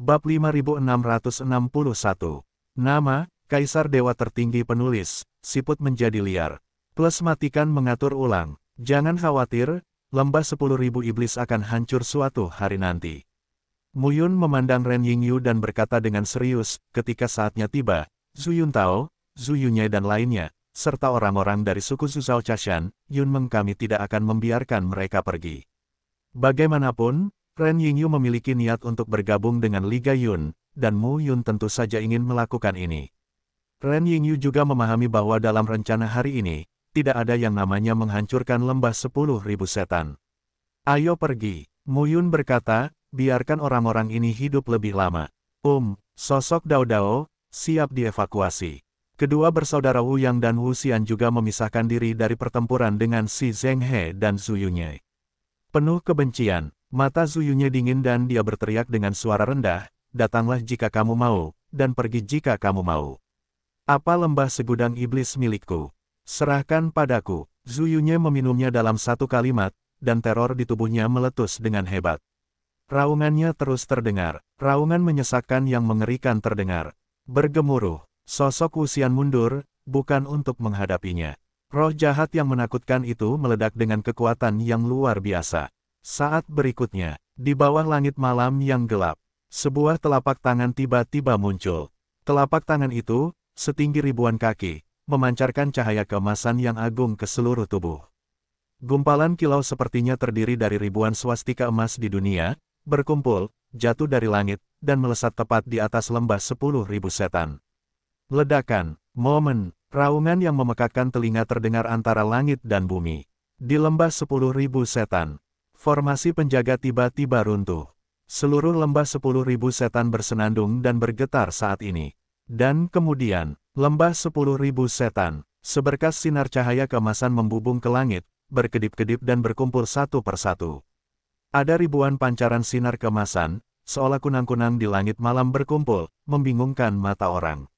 Bab 5661. Nama, Kaisar Dewa Tertinggi Penulis, Siput Menjadi Liar. Plus matikan mengatur ulang. Jangan khawatir, lembah 10.000 iblis akan hancur suatu hari nanti. Muyun memandang Ren Yingyu dan berkata dengan serius, ketika saatnya tiba, Yun Tao, Yunye dan lainnya, serta orang-orang dari suku Zuzhao Chashan, Yun Meng kami tidak akan membiarkan mereka pergi. Bagaimanapun, Ren Yingyu memiliki niat untuk bergabung dengan Liga Yun, dan Mu Yun tentu saja ingin melakukan ini. Ren Yingyu juga memahami bahwa dalam rencana hari ini, tidak ada yang namanya menghancurkan lembah sepuluh ribu setan. Ayo pergi, Mu Yun berkata, biarkan orang-orang ini hidup lebih lama. Um, sosok Dao Dao, siap dievakuasi. Kedua bersaudara Wu Yang dan Wu Xian juga memisahkan diri dari pertempuran dengan Si Zheng He dan Zhu Yunye. Penuh kebencian, Mata Zuyunya dingin dan dia berteriak dengan suara rendah, datanglah jika kamu mau, dan pergi jika kamu mau. Apa lembah segudang iblis milikku? Serahkan padaku. Zuyunya meminumnya dalam satu kalimat, dan teror di tubuhnya meletus dengan hebat. Raungannya terus terdengar, raungan menyesakkan yang mengerikan terdengar. Bergemuruh, sosok usian mundur, bukan untuk menghadapinya. Roh jahat yang menakutkan itu meledak dengan kekuatan yang luar biasa. Saat berikutnya, di bawah langit malam yang gelap, sebuah telapak tangan tiba-tiba muncul. Telapak tangan itu, setinggi ribuan kaki, memancarkan cahaya keemasan yang agung ke seluruh tubuh. Gumpalan kilau sepertinya terdiri dari ribuan swastika emas di dunia, berkumpul, jatuh dari langit, dan melesat tepat di atas lembah sepuluh ribu setan. Ledakan, momen, raungan yang memekakan telinga terdengar antara langit dan bumi. Di lembah sepuluh ribu setan, Formasi penjaga tiba-tiba runtuh. Seluruh lembah sepuluh ribu setan bersenandung dan bergetar saat ini. Dan kemudian, lembah sepuluh ribu setan, seberkas sinar cahaya kemasan membubung ke langit, berkedip-kedip dan berkumpul satu persatu. Ada ribuan pancaran sinar kemasan, seolah kunang-kunang di langit malam berkumpul, membingungkan mata orang.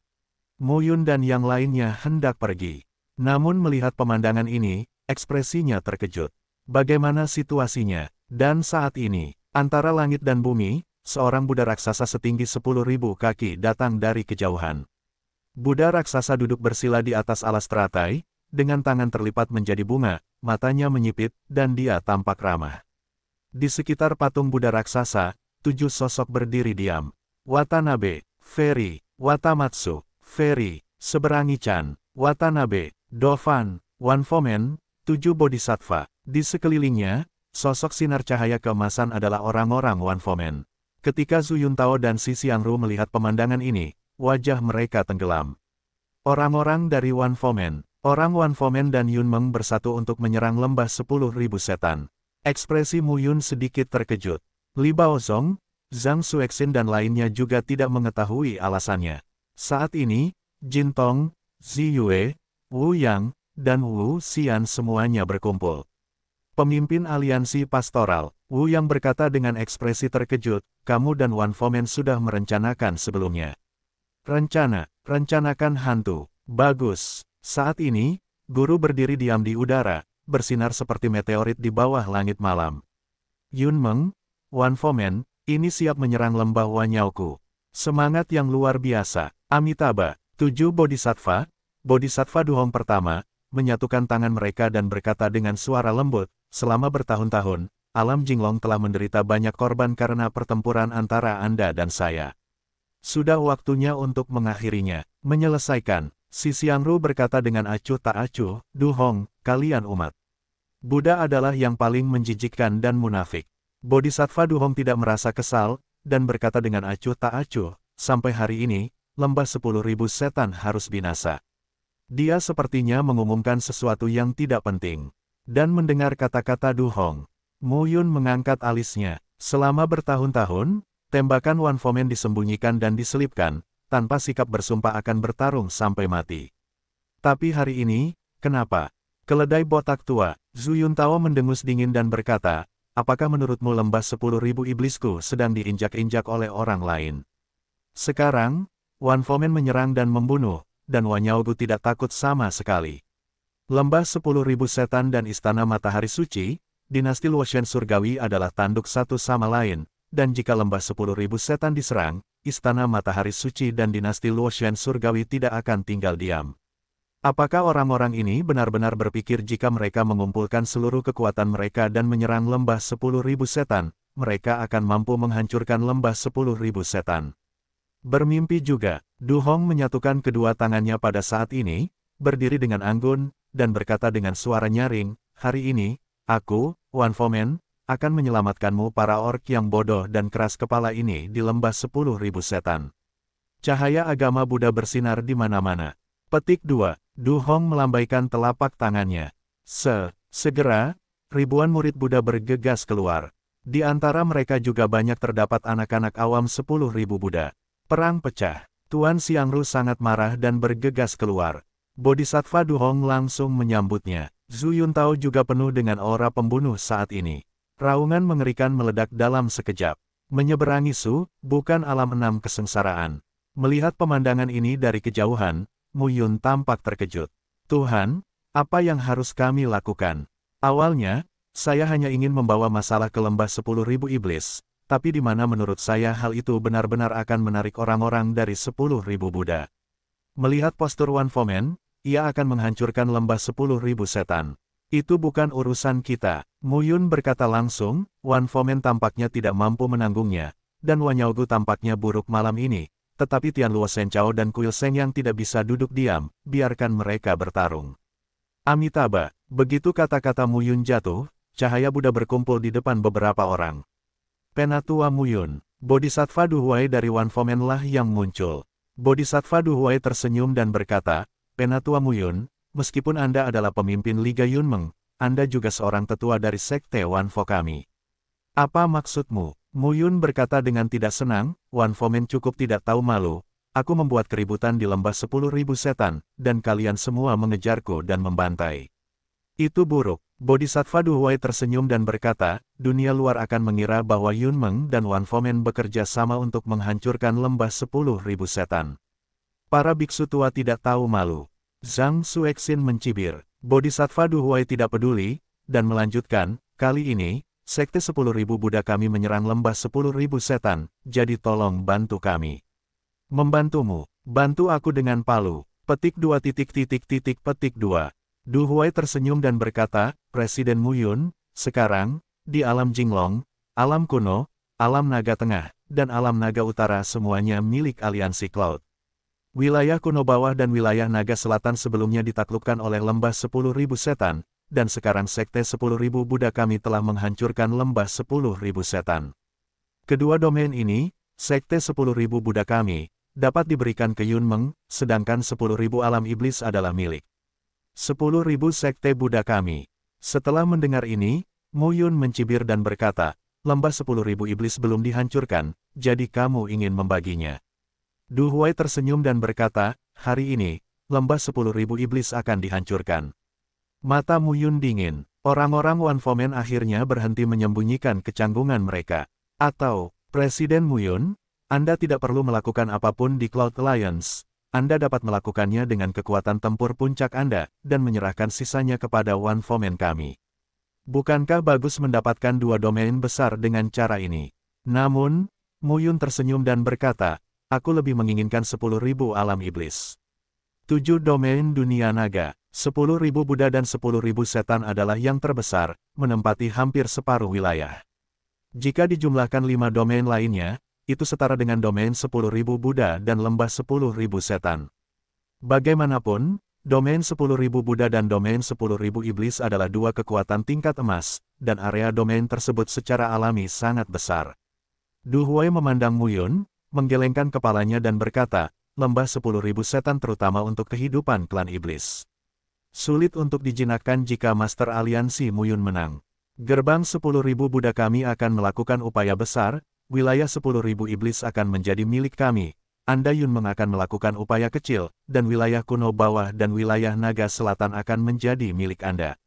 Muyun dan yang lainnya hendak pergi. Namun melihat pemandangan ini, ekspresinya terkejut bagaimana situasinya, dan saat ini, antara langit dan bumi, seorang Buddha raksasa setinggi 10.000 kaki datang dari kejauhan. Buddha raksasa duduk bersila di atas alas teratai, dengan tangan terlipat menjadi bunga, matanya menyipit, dan dia tampak ramah. Di sekitar patung Buddha raksasa, tujuh sosok berdiri diam. Watanabe, Ferry, Watamatsu, Ferry, Seberangi Chan, Watanabe, Dovan, Wanfomen, Tujuh bodhisattva. Di sekelilingnya, sosok sinar cahaya keemasan adalah orang-orang Wanfomen. Ketika Zhu Yuntao dan Si Xiangru melihat pemandangan ini, wajah mereka tenggelam. Orang-orang dari Wanfomen, orang Wanfomen dan Yun Meng bersatu untuk menyerang lembah sepuluh ribu setan. Ekspresi Mu Yun sedikit terkejut. Li Baozong, Zhang Suexin dan lainnya juga tidak mengetahui alasannya. Saat ini, Jin Tong, Zi Yue, Wu Yang, dan Wu Xian semuanya berkumpul. Pemimpin aliansi pastoral, Wu yang berkata dengan ekspresi terkejut, kamu dan Wan Fomen sudah merencanakan sebelumnya. Rencana, rencanakan hantu. Bagus. Saat ini, guru berdiri diam di udara, bersinar seperti meteorit di bawah langit malam. Yun Meng, Wan Fomen, ini siap menyerang lembah Wanyauku. Semangat yang luar biasa. Amitabha, tujuh bodhisattva, bodhisattva duhong pertama, menyatukan tangan mereka dan berkata dengan suara lembut, selama bertahun-tahun, alam Jinglong telah menderita banyak korban karena pertempuran antara Anda dan saya. Sudah waktunya untuk mengakhirinya, menyelesaikan, si Xiangru berkata dengan acuh tak acuh, Du Hong, kalian umat. Buddha adalah yang paling menjijikkan dan munafik. Bodhisattva Du Hong tidak merasa kesal, dan berkata dengan acuh tak acuh, sampai hari ini, lembah sepuluh ribu setan harus binasa. Dia sepertinya mengumumkan sesuatu yang tidak penting. Dan mendengar kata-kata Du Hong, Mu Yun mengangkat alisnya. Selama bertahun-tahun, tembakan Wan Fomen disembunyikan dan diselipkan, tanpa sikap bersumpah akan bertarung sampai mati. Tapi hari ini, kenapa? Keledai botak tua, Yun Tao mendengus dingin dan berkata, apakah menurutmu lembah sepuluh ribu iblisku sedang diinjak-injak oleh orang lain? Sekarang, Wan Fomen menyerang dan membunuh, dan Wanyaogu tidak takut sama sekali. Lembah sepuluh ribu setan dan Istana Matahari Suci, dinasti Luoshen Surgawi adalah tanduk satu sama lain, dan jika lembah sepuluh ribu setan diserang, Istana Matahari Suci dan dinasti Luoshen Surgawi tidak akan tinggal diam. Apakah orang-orang ini benar-benar berpikir jika mereka mengumpulkan seluruh kekuatan mereka dan menyerang lembah sepuluh ribu setan, mereka akan mampu menghancurkan lembah sepuluh ribu setan? Bermimpi juga, Du Hong menyatukan kedua tangannya pada saat ini, berdiri dengan anggun, dan berkata dengan suara nyaring, Hari ini, aku, Wan Fomen, akan menyelamatkanmu para ork yang bodoh dan keras kepala ini di lembah sepuluh ribu setan. Cahaya agama Buddha bersinar di mana-mana. Petik 2. Hong melambaikan telapak tangannya. Se, segera, ribuan murid Buddha bergegas keluar. Di antara mereka juga banyak terdapat anak-anak awam sepuluh ribu Buddha. Perang pecah. Tuan Siangru sangat marah dan bergegas keluar. Bodhisattva Duhong langsung menyambutnya. Zhu Yuntao juga penuh dengan aura pembunuh saat ini. Raungan mengerikan meledak dalam sekejap. Menyeberangi Su, bukan alam enam kesengsaraan. Melihat pemandangan ini dari kejauhan, Mu Yun tampak terkejut. Tuhan, apa yang harus kami lakukan? Awalnya, saya hanya ingin membawa masalah ke lembah sepuluh ribu iblis, tapi di mana menurut saya hal itu benar-benar akan menarik orang-orang dari sepuluh ribu Buddha. Melihat postur Wan Fomen, ia akan menghancurkan lembah sepuluh ribu setan. Itu bukan urusan kita. Muyun berkata langsung, Wan Fomen tampaknya tidak mampu menanggungnya, dan Yaogu tampaknya buruk malam ini. Tetapi Tian Luo Sencao dan Kuil Seng yang tidak bisa duduk diam, biarkan mereka bertarung. Amitabha, begitu kata-kata Muyun jatuh, cahaya Buddha berkumpul di depan beberapa orang. Penatua Muyun, Bodhisattva Duhuai dari Fomen lah yang muncul. Bodhisattva Duhuai tersenyum dan berkata, Penatua Muyun, meskipun Anda adalah pemimpin Liga Yunmeng, Anda juga seorang tetua dari Sekte Wanfo kami. Apa maksudmu? Muyun berkata dengan tidak senang, Wan Fomen cukup tidak tahu malu, aku membuat keributan di lembah sepuluh ribu setan, dan kalian semua mengejarku dan membantai. Itu buruk, Bodhisattva Duhuai tersenyum dan berkata, dunia luar akan mengira bahwa Yun Meng dan Wan Fomen bekerja sama untuk menghancurkan lembah sepuluh ribu setan. Para biksu tua tidak tahu malu. Zhang Suexin mencibir, Bodhisattva Duhuai tidak peduli, dan melanjutkan, kali ini, sekte sepuluh ribu Buddha kami menyerang lembah sepuluh ribu setan, jadi tolong bantu kami. Membantumu, bantu aku dengan palu, petik dua titik titik titik petik dua. Du Huai tersenyum dan berkata, Presiden Mu Yun, sekarang, di alam Jinglong, alam kuno, alam naga tengah, dan alam naga utara semuanya milik aliansi Cloud. Wilayah kuno bawah dan wilayah naga selatan sebelumnya ditaklukkan oleh lembah 10.000 setan, dan sekarang sekte 10.000 Buddha kami telah menghancurkan lembah 10.000 setan. Kedua domain ini, sekte 10.000 Buddha kami, dapat diberikan ke Yun Meng, sedangkan 10.000 alam iblis adalah milik Sepuluh ribu sekte Buddha kami. Setelah mendengar ini, Muyun mencibir dan berkata, lembah sepuluh ribu iblis belum dihancurkan, jadi kamu ingin membaginya. Duhuai tersenyum dan berkata, hari ini, lembah sepuluh ribu iblis akan dihancurkan. Mata Muyun dingin, orang-orang Wanfomen akhirnya berhenti menyembunyikan kecanggungan mereka. Atau, Presiden Muyun, Anda tidak perlu melakukan apapun di Cloud Alliance, anda dapat melakukannya dengan kekuatan tempur puncak Anda, dan menyerahkan sisanya kepada One Fomen kami. Bukankah bagus mendapatkan dua domain besar dengan cara ini? Namun, Muyun tersenyum dan berkata, aku lebih menginginkan 10.000 alam iblis. 7 domain dunia naga, 10.000 Buddha dan 10.000 setan adalah yang terbesar, menempati hampir separuh wilayah. Jika dijumlahkan lima domain lainnya, itu setara dengan domain 10.000 Buddha dan lembah 10.000 setan. Bagaimanapun, domain 10.000 Buddha dan domain 10.000 iblis adalah dua kekuatan tingkat emas, dan area domain tersebut secara alami sangat besar. Du Duhuai memandang Mu Yun, menggelengkan kepalanya dan berkata, lembah 10.000 setan terutama untuk kehidupan klan iblis. Sulit untuk dijinakkan jika Master Aliansi Muyun menang. Gerbang 10.000 Buddha kami akan melakukan upaya besar, wilayah 10.000 iblis akan menjadi milik kami. Anda Yun Meng akan melakukan upaya kecil, dan wilayah kuno bawah dan wilayah naga selatan akan menjadi milik Anda.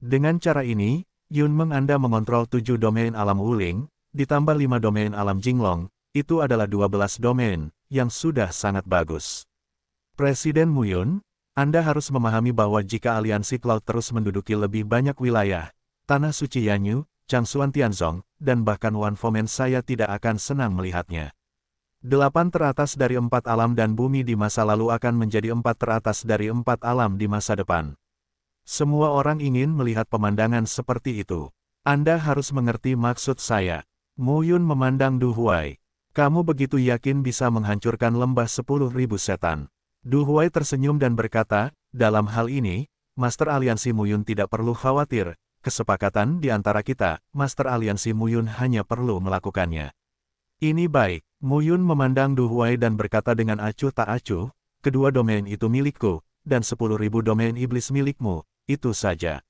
Dengan cara ini, Yun Meng Anda mengontrol tujuh domain alam Wuling, ditambah lima domain alam Jinglong, itu adalah 12 domain, yang sudah sangat bagus. Presiden Muyun, Anda harus memahami bahwa jika aliansi Cloud terus menduduki lebih banyak wilayah, Tanah Suci Yanyu, Changsuan Tianzong, dan bahkan Wan Fomen saya tidak akan senang melihatnya. Delapan teratas dari empat alam dan bumi di masa lalu akan menjadi empat teratas dari empat alam di masa depan. Semua orang ingin melihat pemandangan seperti itu. Anda harus mengerti maksud saya. Mu Yun memandang Du Huai. Kamu begitu yakin bisa menghancurkan lembah sepuluh ribu setan. Du Huai tersenyum dan berkata, dalam hal ini, Master Aliansi Mu Yun tidak perlu khawatir, kesepakatan di antara kita, Master Aliansi Muyun hanya perlu melakukannya. Ini baik, Muyun memandang Du Duhuai dan berkata dengan acuh tak acuh, kedua domain itu milikku, dan sepuluh ribu domain iblis milikmu, itu saja.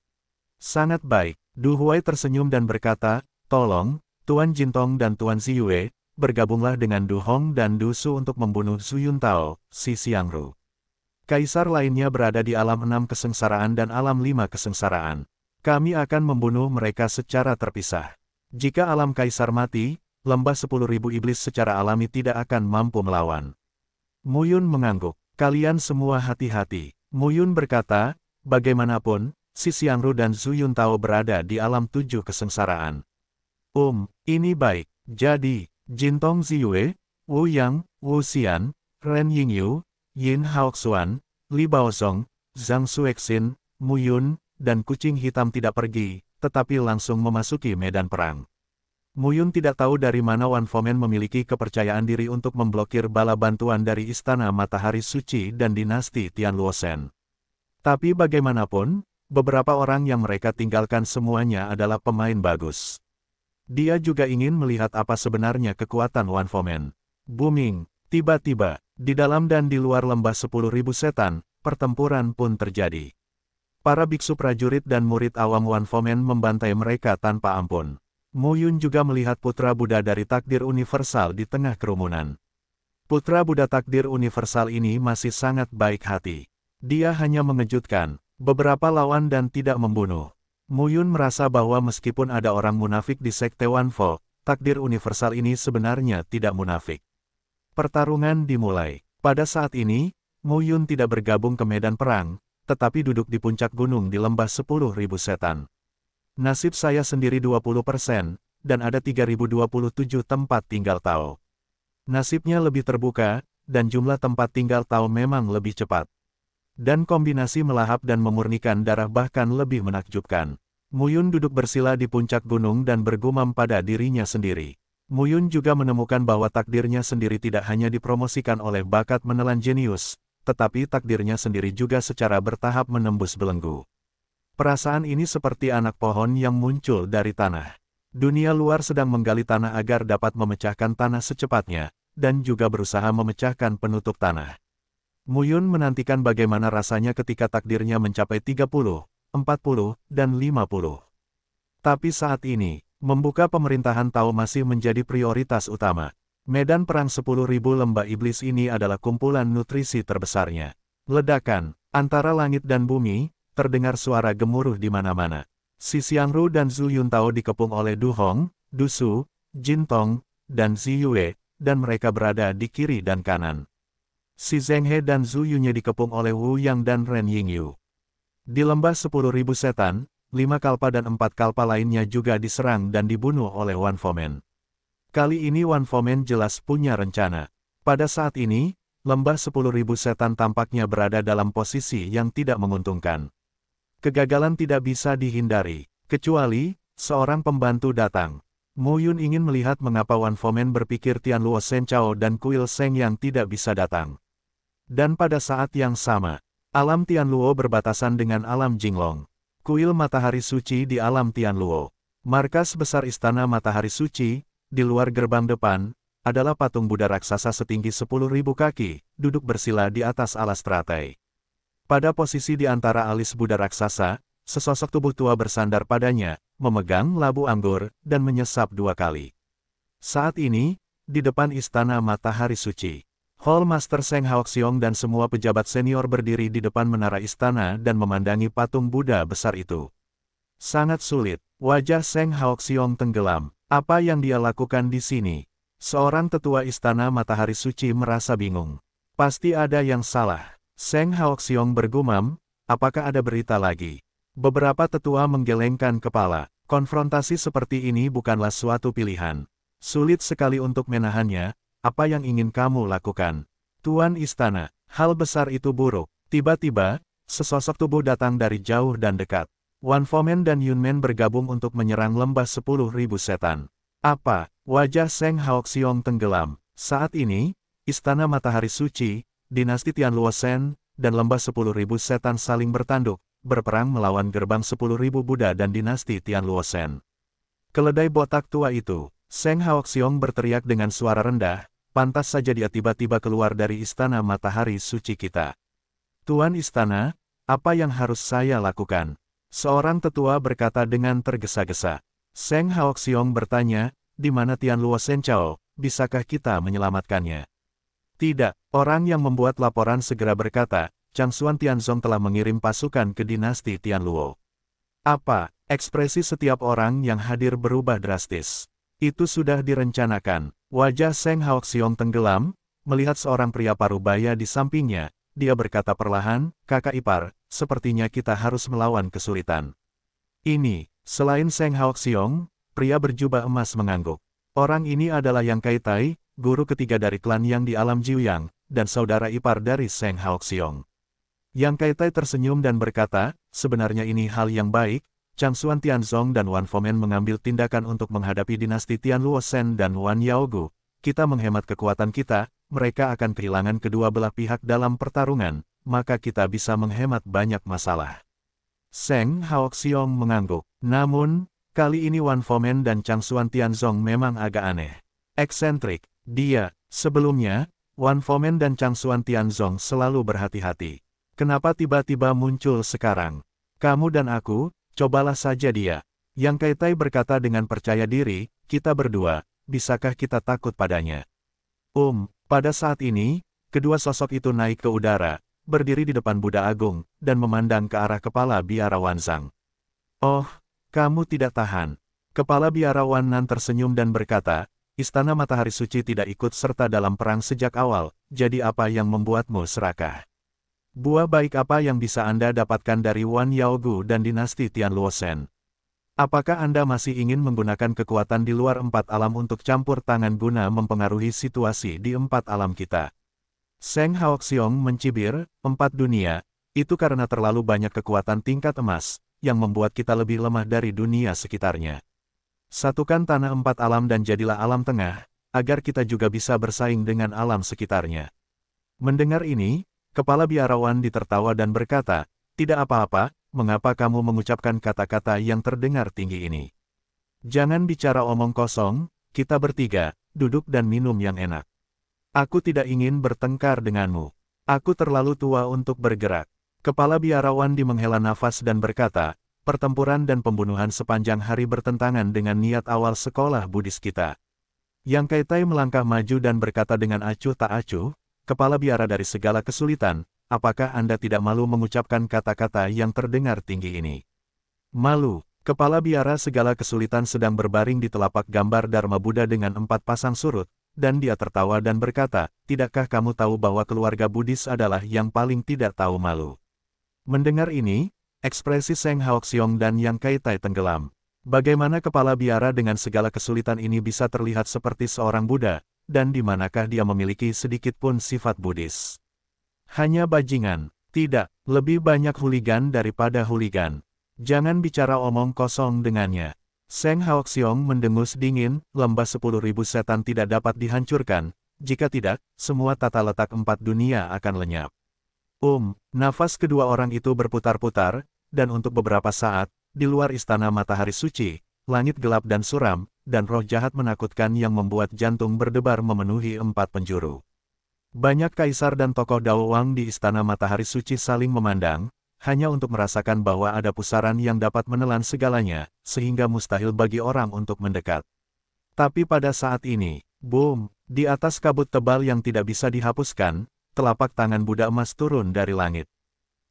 Sangat baik, Du Duhuai tersenyum dan berkata, tolong, Tuan Jintong dan Tuan Ziyue, bergabunglah dengan Du Hong dan Du Su untuk membunuh Yun Tao, si Ru. Kaisar lainnya berada di alam enam kesengsaraan dan alam lima kesengsaraan. Kami akan membunuh mereka secara terpisah. Jika alam kaisar mati, lembah sepuluh ribu iblis secara alami tidak akan mampu melawan. Muyun mengangguk. Kalian semua hati-hati. Muyun berkata, bagaimanapun, si Xiangru dan Zuyun tahu berada di alam tujuh kesengsaraan. Um, ini baik. Jadi, Jintong Ziyue, Wu Yang, Wu Xian, Ren Yingyu, Yin Haoxuan, Li Baozong, Zhang Suexin, Muyun, dan kucing hitam tidak pergi, tetapi langsung memasuki medan perang. Muyun tidak tahu dari mana Wan Fomen memiliki kepercayaan diri untuk memblokir bala bantuan dari Istana Matahari Suci dan dinasti Tian Luosen. Tapi bagaimanapun, beberapa orang yang mereka tinggalkan semuanya adalah pemain bagus. Dia juga ingin melihat apa sebenarnya kekuatan Wan Fomen. Booming, tiba-tiba, di dalam dan di luar lembah 10.000 setan, pertempuran pun terjadi. Para biksu prajurit dan murid awam Wan Fomen membantai mereka tanpa ampun. Mu Yun juga melihat putra Buddha dari takdir universal di tengah kerumunan. Putra Buddha takdir universal ini masih sangat baik hati. Dia hanya mengejutkan, beberapa lawan dan tidak membunuh. Mu Yun merasa bahwa meskipun ada orang munafik di sekte Wanfo, takdir universal ini sebenarnya tidak munafik. Pertarungan dimulai. Pada saat ini, Mu Yun tidak bergabung ke medan perang, tetapi duduk di puncak gunung di lembah 10.000 setan. Nasib saya sendiri 20 persen, dan ada 3027 tempat tinggal Tao. Nasibnya lebih terbuka, dan jumlah tempat tinggal Tao memang lebih cepat. Dan kombinasi melahap dan memurnikan darah bahkan lebih menakjubkan. Muyun duduk bersila di puncak gunung dan bergumam pada dirinya sendiri. Muyun juga menemukan bahwa takdirnya sendiri tidak hanya dipromosikan oleh bakat menelan jenius, tetapi takdirnya sendiri juga secara bertahap menembus belenggu. Perasaan ini seperti anak pohon yang muncul dari tanah. Dunia luar sedang menggali tanah agar dapat memecahkan tanah secepatnya, dan juga berusaha memecahkan penutup tanah. Muyun menantikan bagaimana rasanya ketika takdirnya mencapai 30, 40, dan 50. Tapi saat ini, membuka pemerintahan Tao masih menjadi prioritas utama, Medan Perang 10.000 Lembah Iblis ini adalah kumpulan nutrisi terbesarnya. Ledakan, antara langit dan bumi, terdengar suara gemuruh di mana-mana. Si Xiangru dan Zhu Yuntao dikepung oleh Du Hong, Du Su, Jin Tong, dan Zi Yue, dan mereka berada di kiri dan kanan. Si Zheng He dan Zhu Yunya dikepung oleh Wu Yang dan Ren Yingyu. Di lembah 10.000 setan, lima kalpa dan empat kalpa lainnya juga diserang dan dibunuh oleh Wan Fomen. Kali ini Wan Fomen jelas punya rencana. Pada saat ini, lembah 10.000 setan tampaknya berada dalam posisi yang tidak menguntungkan. Kegagalan tidak bisa dihindari, kecuali seorang pembantu datang. Mu Yun ingin melihat mengapa Wan Fomen berpikir Tian Luo Sen Chao dan Kuil Seng yang tidak bisa datang. Dan pada saat yang sama, alam Tian Luo berbatasan dengan alam Jinglong. Kuil Matahari Suci di alam Tian Luo. Markas besar Istana Matahari Suci, di luar gerbang depan, adalah patung Buddha raksasa setinggi 10.000 kaki, duduk bersila di atas alas teratai. Pada posisi di antara alis Buddha raksasa, sesosok tubuh tua bersandar padanya, memegang labu anggur, dan menyesap dua kali. Saat ini, di depan Istana Matahari Suci, Hall Master Seng Haoxiong dan semua pejabat senior berdiri di depan menara istana dan memandangi patung Buddha besar itu. Sangat sulit, Wajah Seng Haoxiong tenggelam. Apa yang dia lakukan di sini? Seorang tetua istana matahari suci merasa bingung. Pasti ada yang salah. Seng Haoxiong bergumam, apakah ada berita lagi? Beberapa tetua menggelengkan kepala. Konfrontasi seperti ini bukanlah suatu pilihan. Sulit sekali untuk menahannya, apa yang ingin kamu lakukan? Tuan Istana, hal besar itu buruk. Tiba-tiba, sesosok tubuh datang dari jauh dan dekat. Wan Fomen dan Yunmen bergabung untuk menyerang lembah sepuluh ribu setan. Apa, wajah Seng Haoxiong tenggelam. Saat ini, Istana Matahari Suci, Dinasti Tianluo Sen, dan lembah sepuluh ribu setan saling bertanduk, berperang melawan gerbang sepuluh ribu Buddha dan dinasti Tianluo Sen. Keledai botak tua itu, Seng Haoxiong berteriak dengan suara rendah, pantas saja dia tiba-tiba keluar dari istana matahari suci kita. Tuan istana, apa yang harus saya lakukan? Seorang tetua berkata dengan tergesa-gesa. Seng Haoxiong bertanya, di mana Tian Luo Senchao, bisakah kita menyelamatkannya? Tidak, orang yang membuat laporan segera berkata, Chang Xuan Tianzong telah mengirim pasukan ke dinasti Tianluo. Apa, ekspresi setiap orang yang hadir berubah drastis. Itu sudah direncanakan. Wajah Seng Haoxiong tenggelam, melihat seorang pria parubaya di sampingnya, dia berkata perlahan, kakak ipar, sepertinya kita harus melawan kesulitan. Ini, selain Seng Haoxiong, pria berjubah emas mengangguk. Orang ini adalah Yang Kaitai, guru ketiga dari klan Yang di alam Jiuyang, dan saudara ipar dari Seng Haoxiong. Yang Kaitai tersenyum dan berkata, sebenarnya ini hal yang baik, Chang Xuan Tianzong dan Wan Fomen mengambil tindakan untuk menghadapi dinasti Tianluo Sen dan Wan Yao Gu. Kita menghemat kekuatan kita, mereka akan kehilangan kedua belah pihak dalam pertarungan, maka kita bisa menghemat banyak masalah. Seng Haoxiong mengangguk. Namun, kali ini Wan Fomen dan Chang Xuan Tianzong memang agak aneh. Eksentrik, dia, sebelumnya, Wan Fomen dan Chang Xuan Tianzong selalu berhati-hati. Kenapa tiba-tiba muncul sekarang? Kamu dan aku, cobalah saja dia. Yang Kaitai berkata dengan percaya diri, kita berdua, bisakah kita takut padanya? Um, pada saat ini, kedua sosok itu naik ke udara, berdiri di depan Buddha Agung, dan memandang ke arah kepala biarawan sang. Oh, kamu tidak tahan. Kepala biarawan Nan tersenyum dan berkata, Istana Matahari Suci tidak ikut serta dalam perang sejak awal, jadi apa yang membuatmu serakah? Buah baik apa yang bisa Anda dapatkan dari Wan Yaogu dan dinasti Tian Luosen? Apakah Anda masih ingin menggunakan kekuatan di luar empat alam untuk campur tangan guna mempengaruhi situasi di empat alam kita? Seng Haoxiong mencibir, empat dunia, itu karena terlalu banyak kekuatan tingkat emas, yang membuat kita lebih lemah dari dunia sekitarnya. Satukan tanah empat alam dan jadilah alam tengah, agar kita juga bisa bersaing dengan alam sekitarnya. Mendengar ini, kepala biarawan ditertawa dan berkata, tidak apa-apa, mengapa kamu mengucapkan kata-kata yang terdengar tinggi ini? Jangan bicara omong kosong, kita bertiga, duduk dan minum yang enak. Aku tidak ingin bertengkar denganmu. Aku terlalu tua untuk bergerak. Kepala biarawan di menghela nafas dan berkata, pertempuran dan pembunuhan sepanjang hari bertentangan dengan niat awal sekolah Buddhis kita. Yang Kaitai melangkah maju dan berkata dengan acuh tak acuh, kepala biara dari segala kesulitan, apakah Anda tidak malu mengucapkan kata-kata yang terdengar tinggi ini? Malu, kepala biara segala kesulitan sedang berbaring di telapak gambar Dharma Buddha dengan empat pasang surut, dan dia tertawa dan berkata, Tidakkah kamu tahu bahwa keluarga Buddhis adalah yang paling tidak tahu malu? Mendengar ini, ekspresi Seng Haoxiong dan Yang Kaitai tenggelam. Bagaimana kepala biara dengan segala kesulitan ini bisa terlihat seperti seorang Buddha, dan di manakah dia memiliki sedikit pun sifat Buddhis? Hanya bajingan. Tidak, lebih banyak huligan daripada huligan. Jangan bicara omong kosong dengannya. Seng Xiong mendengus dingin, lembah ribu setan tidak dapat dihancurkan, jika tidak, semua tata letak empat dunia akan lenyap. Um, nafas kedua orang itu berputar-putar, dan untuk beberapa saat, di luar istana matahari suci, langit gelap dan suram, dan roh jahat menakutkan yang membuat jantung berdebar memenuhi empat penjuru. Banyak kaisar dan tokoh Dao Wang di Istana Matahari Suci saling memandang, hanya untuk merasakan bahwa ada pusaran yang dapat menelan segalanya, sehingga mustahil bagi orang untuk mendekat. Tapi pada saat ini, boom, di atas kabut tebal yang tidak bisa dihapuskan, telapak tangan Buddha emas turun dari langit.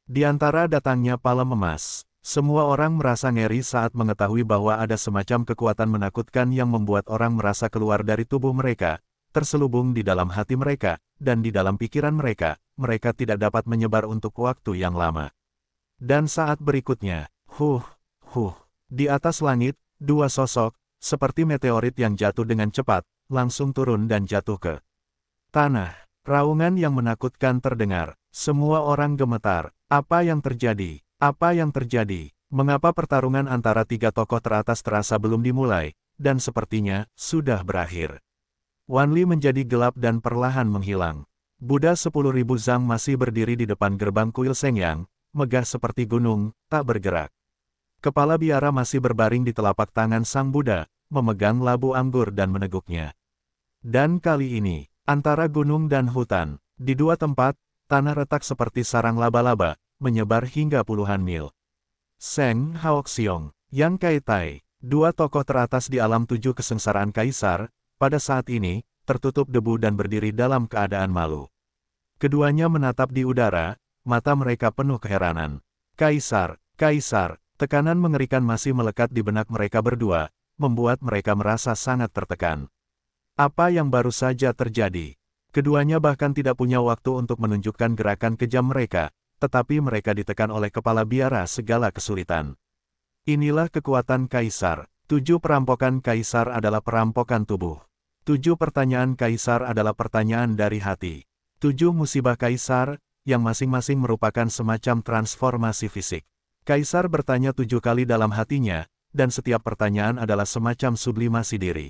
Di antara datangnya palem emas, semua orang merasa ngeri saat mengetahui bahwa ada semacam kekuatan menakutkan yang membuat orang merasa keluar dari tubuh mereka, terselubung di dalam hati mereka, dan di dalam pikiran mereka, mereka tidak dapat menyebar untuk waktu yang lama. Dan saat berikutnya, huh, huh, di atas langit, dua sosok, seperti meteorit yang jatuh dengan cepat, langsung turun dan jatuh ke tanah. Raungan yang menakutkan terdengar, semua orang gemetar, apa yang terjadi, apa yang terjadi, mengapa pertarungan antara tiga tokoh teratas terasa belum dimulai, dan sepertinya, sudah berakhir. Wanli menjadi gelap dan perlahan menghilang. Buddha sepuluh ribu Zhang masih berdiri di depan gerbang kuil Sengyang, megah seperti gunung, tak bergerak. Kepala biara masih berbaring di telapak tangan Sang Buddha, memegang labu anggur dan meneguknya. Dan kali ini, antara gunung dan hutan, di dua tempat, tanah retak seperti sarang laba-laba, menyebar hingga puluhan mil. Seng Haoxiong, Yang Kai Tai, dua tokoh teratas di alam tujuh kesengsaraan kaisar, pada saat ini, tertutup debu dan berdiri dalam keadaan malu. Keduanya menatap di udara, mata mereka penuh keheranan. Kaisar, Kaisar, tekanan mengerikan masih melekat di benak mereka berdua, membuat mereka merasa sangat tertekan. Apa yang baru saja terjadi? Keduanya bahkan tidak punya waktu untuk menunjukkan gerakan kejam mereka, tetapi mereka ditekan oleh kepala biara segala kesulitan. Inilah kekuatan Kaisar. Tujuh perampokan Kaisar adalah perampokan tubuh. Tujuh pertanyaan kaisar adalah pertanyaan dari hati. Tujuh musibah kaisar, yang masing-masing merupakan semacam transformasi fisik. Kaisar bertanya tujuh kali dalam hatinya, dan setiap pertanyaan adalah semacam sublimasi diri.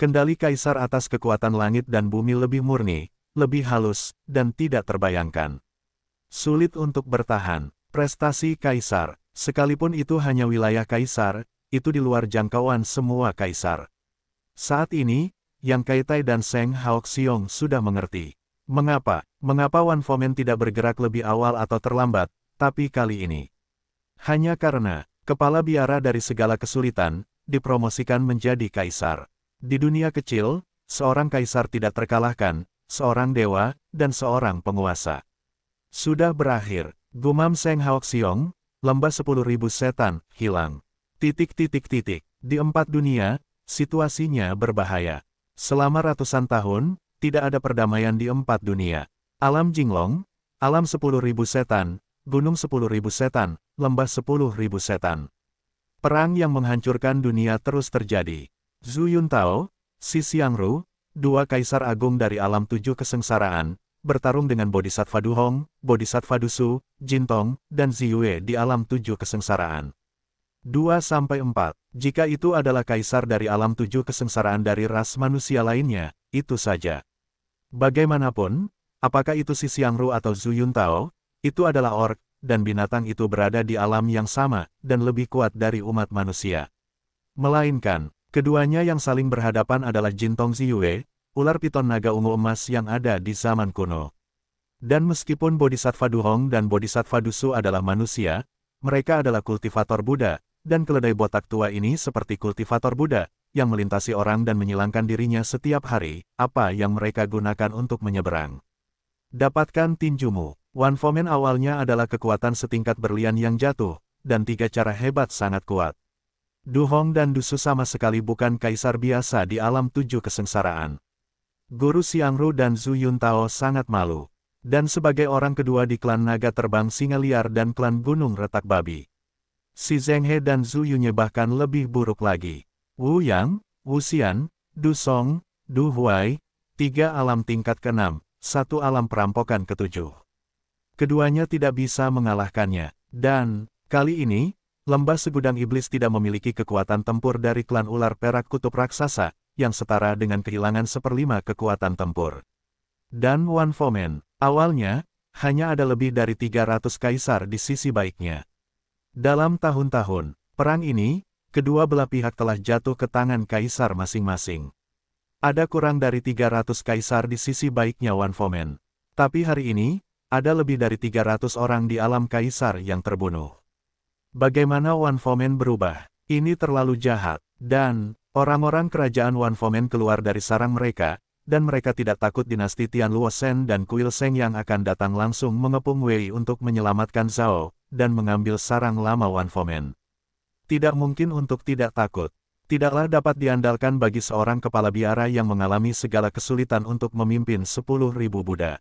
Kendali kaisar atas kekuatan langit dan bumi lebih murni, lebih halus, dan tidak terbayangkan. Sulit untuk bertahan, prestasi kaisar, sekalipun itu hanya wilayah kaisar, itu di luar jangkauan semua kaisar. Saat ini, yang Kaitai dan Seng Xiong sudah mengerti. Mengapa? Mengapa Wan Fomen tidak bergerak lebih awal atau terlambat, tapi kali ini. Hanya karena, kepala biara dari segala kesulitan, dipromosikan menjadi kaisar. Di dunia kecil, seorang kaisar tidak terkalahkan, seorang dewa, dan seorang penguasa. Sudah berakhir, gumam Seng Xiong, lembah 10.000 setan, hilang. Titik-titik-titik, di empat dunia, situasinya berbahaya. Selama ratusan tahun, tidak ada perdamaian di empat dunia. Alam Jinglong, alam Sepuluh Ribu setan, gunung Sepuluh Ribu setan, lembah Sepuluh Ribu setan. Perang yang menghancurkan dunia terus terjadi. Zhu Yuntao, Si Xiangru, dua kaisar agung dari alam tujuh kesengsaraan, bertarung dengan Bodhisattva Duhong, Bodhisattva Dusu, Jintong, dan Ziyue di alam tujuh kesengsaraan. 2-4. Jika itu adalah kaisar dari alam tujuh kesengsaraan dari ras manusia lainnya, itu saja. Bagaimanapun, apakah itu si Siangru atau Zuyuntao, itu adalah ork, dan binatang itu berada di alam yang sama, dan lebih kuat dari umat manusia. Melainkan, keduanya yang saling berhadapan adalah Jintong Ziyue, ular piton naga ungu emas yang ada di zaman kuno. Dan meskipun Bodhisattva Duhong dan Bodhisattva Dusu adalah manusia, mereka adalah kultivator Buddha, dan keledai botak tua ini seperti kultivator Buddha, yang melintasi orang dan menyilangkan dirinya setiap hari, apa yang mereka gunakan untuk menyeberang. Dapatkan tinjumu. One Fomen awalnya adalah kekuatan setingkat berlian yang jatuh, dan tiga cara hebat sangat kuat. Du Hong dan Dusu sama sekali bukan kaisar biasa di alam tujuh kesengsaraan. Guru Xiangru dan Zhu Tao sangat malu. Dan sebagai orang kedua di klan naga terbang singa liar dan klan gunung retak babi si Zheng He dan Zhu Yunye bahkan lebih buruk lagi. Wu Yang, Wu Xian, Du Song, Du Huai, tiga alam tingkat keenam, satu alam perampokan ketujuh. Keduanya tidak bisa mengalahkannya, dan, kali ini, lembah segudang iblis tidak memiliki kekuatan tempur dari klan ular perak kutub raksasa, yang setara dengan kehilangan seperlima kekuatan tempur. Dan Wan Fomen, awalnya, hanya ada lebih dari 300 kaisar di sisi baiknya. Dalam tahun-tahun, perang ini, kedua belah pihak telah jatuh ke tangan kaisar masing-masing. Ada kurang dari 300 kaisar di sisi baiknya Wan Fomen. Tapi hari ini, ada lebih dari 300 orang di alam kaisar yang terbunuh. Bagaimana Wan Fomen berubah? Ini terlalu jahat, dan orang-orang kerajaan Wan Fomen keluar dari sarang mereka, dan mereka tidak takut dinasti Tian Luo Sen dan Kuil Seng yang akan datang langsung mengepung Wei untuk menyelamatkan Zhao, dan mengambil sarang lama Wan Fomen. Tidak mungkin untuk tidak takut. Tidaklah dapat diandalkan bagi seorang kepala biara yang mengalami segala kesulitan untuk memimpin sepuluh ribu Buddha.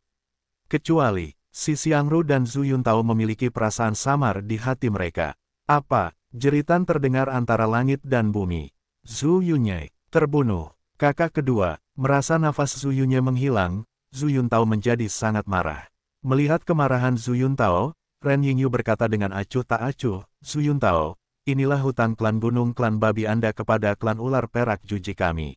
Kecuali, si Siangru dan Zhu Yuntao memiliki perasaan samar di hati mereka. Apa? Jeritan terdengar antara langit dan bumi. Zhu Yunyai, terbunuh. Kakak kedua, merasa nafas Zhu Yunyai menghilang, Zhu Yuntao menjadi sangat marah. Melihat kemarahan Zhu Yuntao, Ren Yingyu berkata dengan acuh tak acuh, Suyun Tao, inilah hutang klan gunung klan babi Anda kepada klan ular perak juji kami.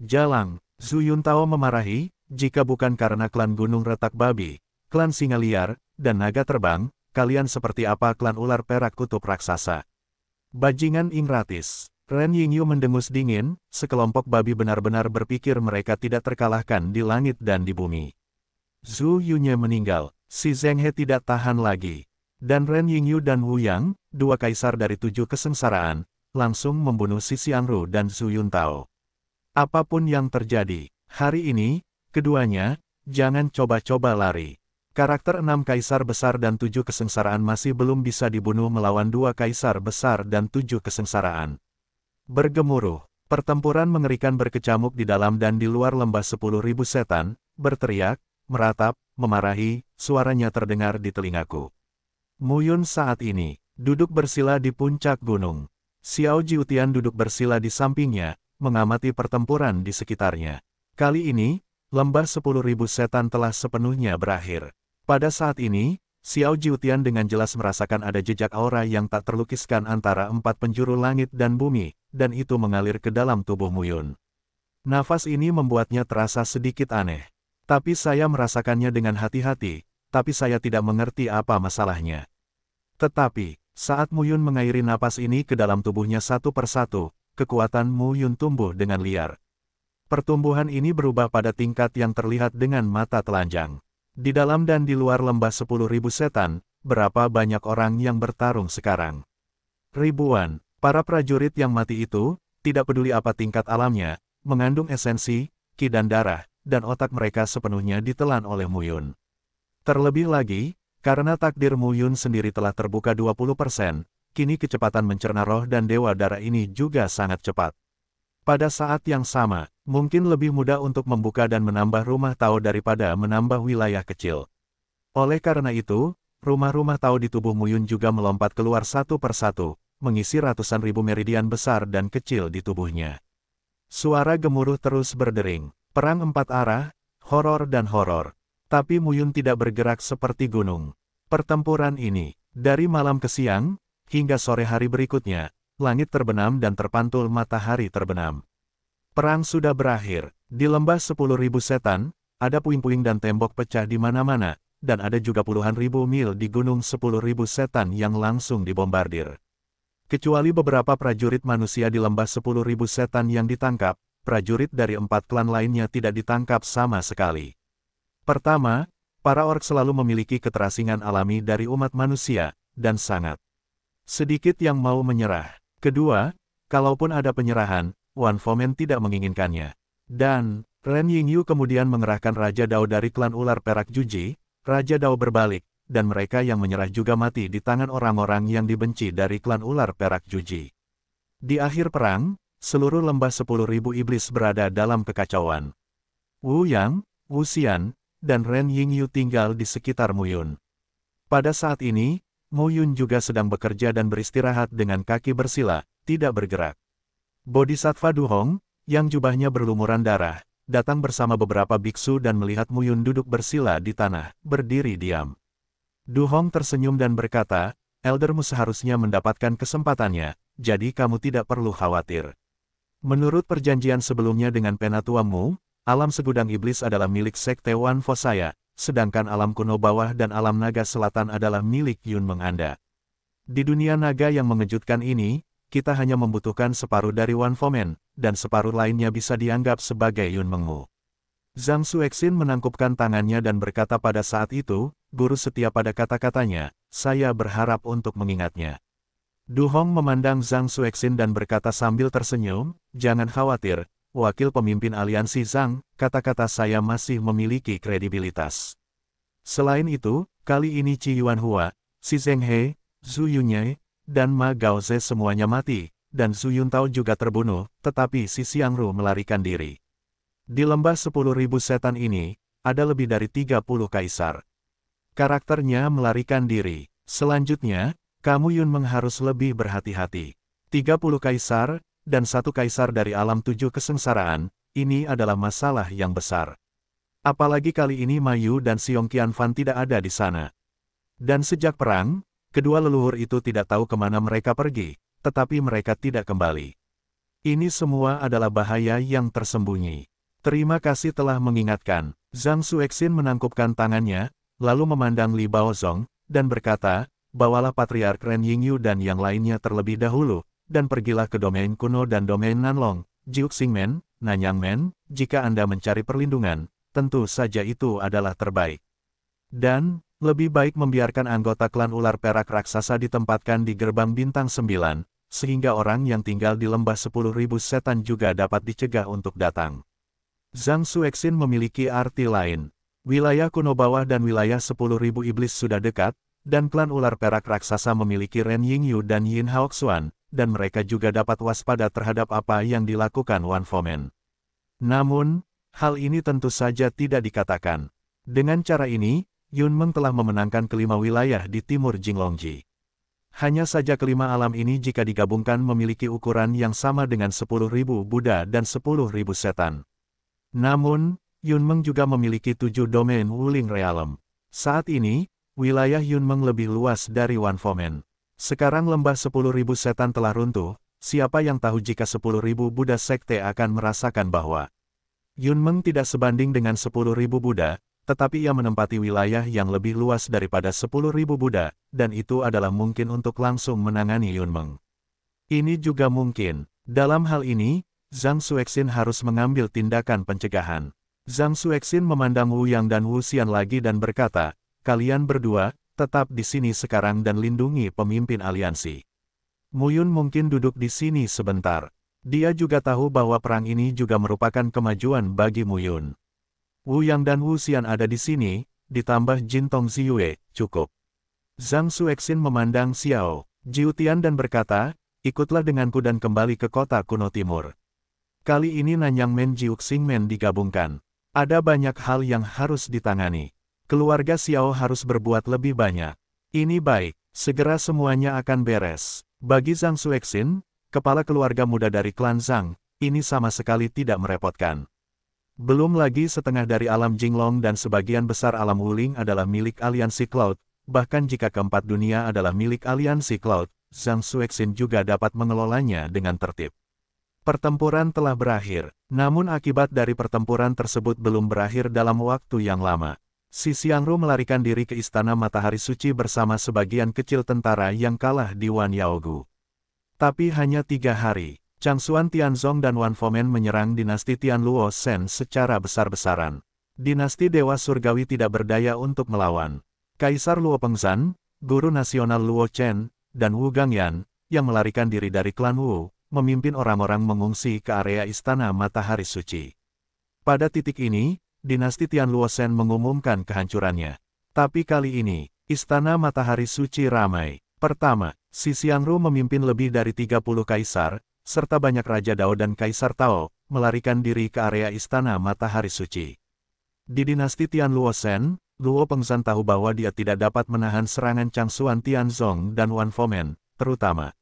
Jalang, Suyun Tao memarahi, jika bukan karena klan gunung retak babi, klan singa liar, dan naga terbang, kalian seperti apa klan ular perak kutub raksasa. Bajingan Ingratis Ren Yingyu mendengus dingin, sekelompok babi benar-benar berpikir mereka tidak terkalahkan di langit dan di bumi. Zhu Yunye meninggal, Si Zheng He tidak tahan lagi. Dan Ren Yingyu dan Wu Yang, dua kaisar dari tujuh kesengsaraan, langsung membunuh Si Ru dan Zhu Yuntao. Apapun yang terjadi, hari ini, keduanya, jangan coba-coba lari. Karakter enam kaisar besar dan tujuh kesengsaraan masih belum bisa dibunuh melawan dua kaisar besar dan tujuh kesengsaraan. Bergemuruh, pertempuran mengerikan berkecamuk di dalam dan di luar lembah sepuluh ribu setan, berteriak, meratap, memarahi, suaranya terdengar di telingaku. Muyun saat ini, duduk bersila di puncak gunung. Xiao Jiutian duduk bersila di sampingnya, mengamati pertempuran di sekitarnya. Kali ini, lembah ribu setan telah sepenuhnya berakhir. Pada saat ini, Xiao Jiutian dengan jelas merasakan ada jejak aura yang tak terlukiskan antara empat penjuru langit dan bumi, dan itu mengalir ke dalam tubuh Muyun. Nafas ini membuatnya terasa sedikit aneh. Tapi saya merasakannya dengan hati-hati, tapi saya tidak mengerti apa masalahnya. Tetapi, saat Mu Yun mengairi napas ini ke dalam tubuhnya satu persatu, kekuatan Mu Yun tumbuh dengan liar. Pertumbuhan ini berubah pada tingkat yang terlihat dengan mata telanjang. Di dalam dan di luar lembah sepuluh ribu setan, berapa banyak orang yang bertarung sekarang? Ribuan, para prajurit yang mati itu, tidak peduli apa tingkat alamnya, mengandung esensi, ki dan darah, dan otak mereka sepenuhnya ditelan oleh Muyun. Terlebih lagi, karena takdir Muyun sendiri telah terbuka 20%, kini kecepatan mencerna roh dan dewa darah ini juga sangat cepat. Pada saat yang sama, mungkin lebih mudah untuk membuka dan menambah rumah Tao daripada menambah wilayah kecil. Oleh karena itu, rumah-rumah Tao di tubuh Muyun juga melompat keluar satu persatu, mengisi ratusan ribu meridian besar dan kecil di tubuhnya. Suara gemuruh terus berdering. Perang empat arah, horor dan horor. Tapi Muyun tidak bergerak seperti gunung. Pertempuran ini, dari malam ke siang, hingga sore hari berikutnya, langit terbenam dan terpantul matahari terbenam. Perang sudah berakhir, di lembah sepuluh ribu setan, ada puing-puing dan tembok pecah di mana-mana, dan ada juga puluhan ribu mil di gunung sepuluh ribu setan yang langsung dibombardir. Kecuali beberapa prajurit manusia di lembah sepuluh ribu setan yang ditangkap, prajurit dari empat klan lainnya tidak ditangkap sama sekali. Pertama, para ork selalu memiliki keterasingan alami dari umat manusia, dan sangat sedikit yang mau menyerah. Kedua, kalaupun ada penyerahan, Wan Fomen tidak menginginkannya. Dan, Ren Yingyu kemudian mengerahkan Raja Dao dari klan ular perak Juji, Raja Dao berbalik, dan mereka yang menyerah juga mati di tangan orang-orang yang dibenci dari klan ular perak Juji. Di akhir perang, seluruh lembah sepuluh ribu iblis berada dalam kekacauan. Wu Yang, Wu Xian, dan Ren Yingyu tinggal di sekitar Muyun. Pada saat ini, Muyun juga sedang bekerja dan beristirahat dengan kaki bersila, tidak bergerak. Bodhisattva Duhong, yang jubahnya berlumuran darah, datang bersama beberapa biksu dan melihat Muyun duduk bersila di tanah, berdiri diam. Duhong tersenyum dan berkata, Eldermu seharusnya mendapatkan kesempatannya, jadi kamu tidak perlu khawatir. Menurut perjanjian sebelumnya dengan mu, alam segudang iblis adalah milik Sekte Wan Fosaya, sedangkan alam kuno bawah dan alam naga selatan adalah milik Yun Menganda. Di dunia naga yang mengejutkan ini, kita hanya membutuhkan separuh dari Wan Fomen, dan separuh lainnya bisa dianggap sebagai Yun Mengmu. Zhang Suexin menangkupkan tangannya dan berkata pada saat itu, guru setia pada kata-katanya, saya berharap untuk mengingatnya. Du Hong memandang Zhang Suexin dan berkata sambil tersenyum, jangan khawatir, wakil pemimpin aliansi Zhang, kata-kata saya masih memiliki kredibilitas. Selain itu, kali ini Ci Yuanhua, Si Zhenghe, Zhu Yunyai, dan Ma Gaoze semuanya mati, dan Zhu Yuntao juga terbunuh, tetapi si Xiangru melarikan diri. Di lembah 10.000 setan ini, ada lebih dari 30 kaisar. Karakternya melarikan diri. Selanjutnya, kamu Yun harus lebih berhati-hati. 30 kaisar, dan satu kaisar dari alam tujuh kesengsaraan, ini adalah masalah yang besar. Apalagi kali ini Mayu dan Siong Qianfan tidak ada di sana. Dan sejak perang, kedua leluhur itu tidak tahu kemana mereka pergi, tetapi mereka tidak kembali. Ini semua adalah bahaya yang tersembunyi. Terima kasih telah mengingatkan. Zhang Suexin menangkupkan tangannya, lalu memandang Li Baozong, dan berkata, bawalah Patriark Ren Yingyu dan yang lainnya terlebih dahulu, dan pergilah ke domain kuno dan domain Nanlong, Jiuxingmen, Nanyangmen, jika Anda mencari perlindungan, tentu saja itu adalah terbaik. Dan, lebih baik membiarkan anggota klan ular perak raksasa ditempatkan di gerbang bintang 9, sehingga orang yang tinggal di lembah 10.000 setan juga dapat dicegah untuk datang. Zhang Suexin memiliki arti lain. Wilayah kuno bawah dan wilayah 10.000 iblis sudah dekat, dan klan ular perak raksasa memiliki Ren Yingyu dan Yin Haoxuan, dan mereka juga dapat waspada terhadap apa yang dilakukan Wan Fomen. Namun, hal ini tentu saja tidak dikatakan. Dengan cara ini, Yun Meng telah memenangkan kelima wilayah di timur Jinglongji. Hanya saja kelima alam ini jika digabungkan memiliki ukuran yang sama dengan 10.000 Buddha dan 10.000 setan. Namun, Yun Meng juga memiliki tujuh domain Wuling Realm. Saat ini, Wilayah Yunmeng lebih luas dari Wan Fomen. Sekarang lembah 10.000 setan telah runtuh, siapa yang tahu jika 10.000 Buddha sekte akan merasakan bahwa Yunmeng tidak sebanding dengan 10.000 Buddha, tetapi ia menempati wilayah yang lebih luas daripada 10.000 Buddha, dan itu adalah mungkin untuk langsung menangani Yunmeng. Ini juga mungkin. Dalam hal ini, Zhang Suexin harus mengambil tindakan pencegahan. Zhang Suexin memandang Wu Yang dan Wu Xian lagi dan berkata, kalian berdua, tetap di sini sekarang dan lindungi pemimpin aliansi. Muyun mungkin duduk di sini sebentar. Dia juga tahu bahwa perang ini juga merupakan kemajuan bagi Muyun. Wu Yang dan Wu Xian ada di sini, ditambah Jin Tong Ziyue, cukup. Zhang Suexin memandang Xiao, Jiu Tian dan berkata, ikutlah denganku dan kembali ke kota kuno timur. Kali ini Nanyang Men Jiuxing Men digabungkan. Ada banyak hal yang harus ditangani. Keluarga Xiao harus berbuat lebih banyak. Ini baik, segera semuanya akan beres. Bagi Zhang Xuexin, kepala keluarga muda dari klan Zhang, ini sama sekali tidak merepotkan. Belum lagi setengah dari alam Jinglong dan sebagian besar alam Wuling adalah milik aliansi Cloud, bahkan jika keempat dunia adalah milik aliansi Cloud, Zhang Xuexin juga dapat mengelolanya dengan tertib. Pertempuran telah berakhir, namun akibat dari pertempuran tersebut belum berakhir dalam waktu yang lama. Si Xiangru melarikan diri ke Istana Matahari Suci bersama sebagian kecil tentara yang kalah di Wan Yaogu. Tapi hanya tiga hari, Chang Changsuan Tianzong dan Wan Fomen menyerang dinasti Tianluo Sen secara besar-besaran. Dinasti Dewa Surgawi tidak berdaya untuk melawan. Kaisar Luo Pengzan, Guru Nasional Luo Chen, dan Wu Gangyan, yang melarikan diri dari klan Wu, memimpin orang-orang mengungsi ke area Istana Matahari Suci. Pada titik ini, dinasti Tian Luosen mengumumkan kehancurannya. Tapi kali ini, Istana Matahari Suci ramai. Pertama, Si Xiangru memimpin lebih dari 30 kaisar, serta banyak Raja Dao dan Kaisar Tao, melarikan diri ke area Istana Matahari Suci. Di dinasti Tian Luosen, Luo Pengsan tahu bahwa dia tidak dapat menahan serangan Changsuan Tianzong dan Wan Fomen, terutama.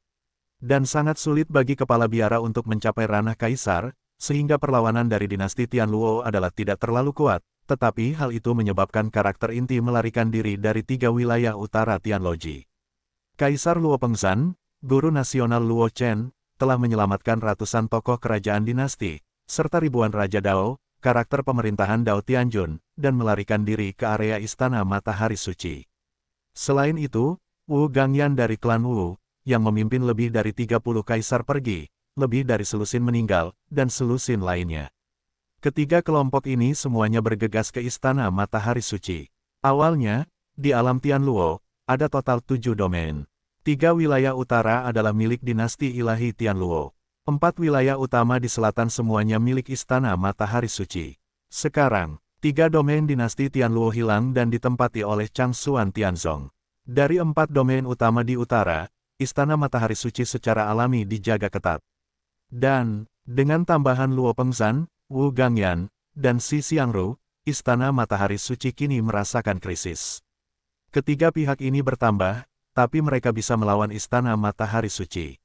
Dan sangat sulit bagi kepala biara untuk mencapai ranah kaisar, sehingga perlawanan dari dinasti Tian Luo adalah tidak terlalu kuat, tetapi hal itu menyebabkan karakter inti melarikan diri dari tiga wilayah utara Tianloji. Kaisar Luo Pengzan, guru nasional Luo Chen, telah menyelamatkan ratusan tokoh kerajaan dinasti, serta ribuan Raja Dao, karakter pemerintahan Dao Tianjun, dan melarikan diri ke area Istana Matahari Suci. Selain itu, Wu Gangyan dari klan Wu, yang memimpin lebih dari 30 kaisar pergi, lebih dari selusin meninggal, dan selusin lainnya. Ketiga kelompok ini semuanya bergegas ke Istana Matahari Suci. Awalnya, di alam Tianluo, ada total tujuh domain. Tiga wilayah utara adalah milik dinasti ilahi Tianluo. Empat wilayah utama di selatan semuanya milik Istana Matahari Suci. Sekarang, tiga domain dinasti Tianluo hilang dan ditempati oleh Chang Xuan Tianzong. Dari empat domain utama di utara, Istana Matahari Suci secara alami dijaga ketat. Dan, dengan tambahan Luo Pengzan, Wu Gangyan, dan Si Xiangru, Istana Matahari Suci kini merasakan krisis. Ketiga pihak ini bertambah, tapi mereka bisa melawan Istana Matahari Suci.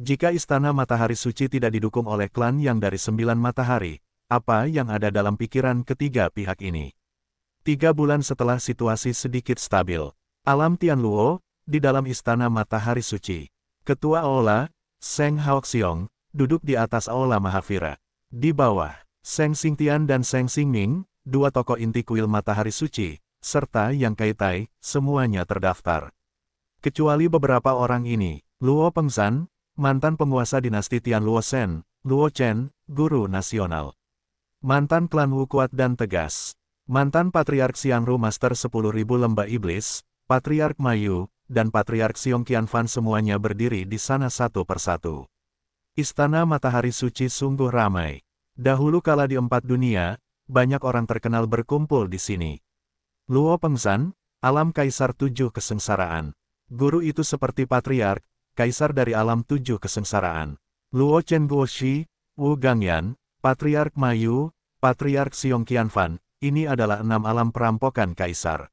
Jika Istana Matahari Suci tidak didukung oleh klan yang dari sembilan matahari, apa yang ada dalam pikiran ketiga pihak ini? Tiga bulan setelah situasi sedikit stabil, alam Tianluo, di dalam Istana Matahari Suci, Ketua Ola, Seng Haoxiong, duduk di atas aula Mahavira. Di bawah, Seng tian dan Seng ming dua tokoh inti kuil matahari suci, serta Yang Kaitai, semuanya terdaftar. Kecuali beberapa orang ini, Luo Pengsan, mantan penguasa dinasti Tian Luo Sen, Luo Chen, guru nasional. Mantan klan Wu kuat dan tegas. Mantan Patriark ru Master 10.000 Lembah Iblis, Patriark Mayu, dan Patriark qian Fan semuanya berdiri di sana satu persatu. Istana Matahari Suci sungguh ramai. Dahulu kala di empat dunia, banyak orang terkenal berkumpul di sini. Luo Pengzan, alam kaisar tujuh kesengsaraan. Guru itu seperti patriark, kaisar dari alam tujuh kesengsaraan. Luo Chen Guoshi, Wu Gangyan, Patriark Mayu, Patriark Xiong Qianfan, ini adalah enam alam perampokan kaisar.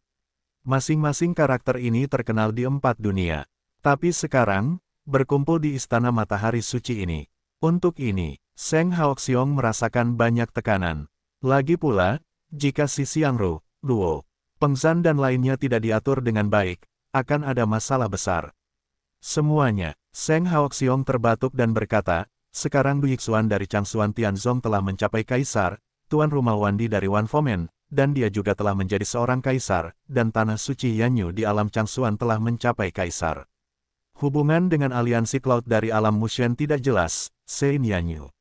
Masing-masing karakter ini terkenal di empat dunia. Tapi sekarang, berkumpul di Istana Matahari Suci ini. Untuk ini, Seng Haoxiong merasakan banyak tekanan. Lagi pula, jika si Xiangru, Luo, Pengzan dan lainnya tidak diatur dengan baik, akan ada masalah besar. Semuanya, Seng Haoxiong terbatuk dan berkata, sekarang Du Yixuan dari Changsuan Tianzong telah mencapai kaisar, Tuan Rumah Wandi dari Wanfomen, dan dia juga telah menjadi seorang kaisar, dan tanah suci Yanyu di alam Changsuan telah mencapai kaisar. Hubungan dengan aliansi cloud dari alam Mushen tidak jelas, Sein Yanyu.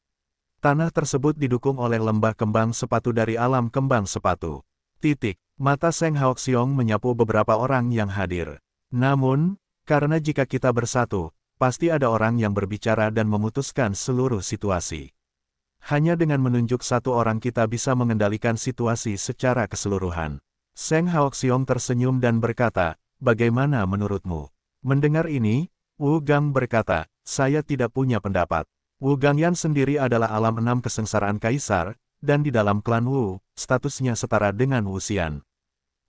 Tanah tersebut didukung oleh lembah kembang sepatu dari alam kembang sepatu. Titik. Mata Seng Haoxiong menyapu beberapa orang yang hadir. Namun, karena jika kita bersatu, pasti ada orang yang berbicara dan memutuskan seluruh situasi. Hanya dengan menunjuk satu orang kita bisa mengendalikan situasi secara keseluruhan. Seng Haoxiong tersenyum dan berkata, bagaimana menurutmu? Mendengar ini, Wu Gang berkata, saya tidak punya pendapat. Wu Gang Yan sendiri adalah alam enam kesengsaraan kaisar, dan di dalam klan Wu, statusnya setara dengan Wu Xian.